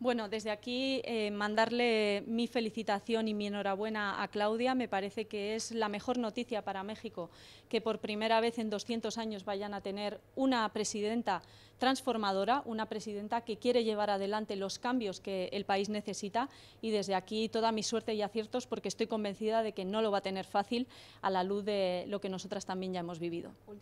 Bueno, desde aquí eh, mandarle mi felicitación y mi enhorabuena a Claudia. Me parece que es la mejor noticia para México que por primera vez en 200 años vayan a tener una presidenta transformadora, una presidenta que quiere llevar adelante los cambios que el país necesita y desde aquí toda mi suerte y aciertos porque estoy convencida de que no lo va a tener fácil a la luz de lo que nosotras también ya hemos vivido.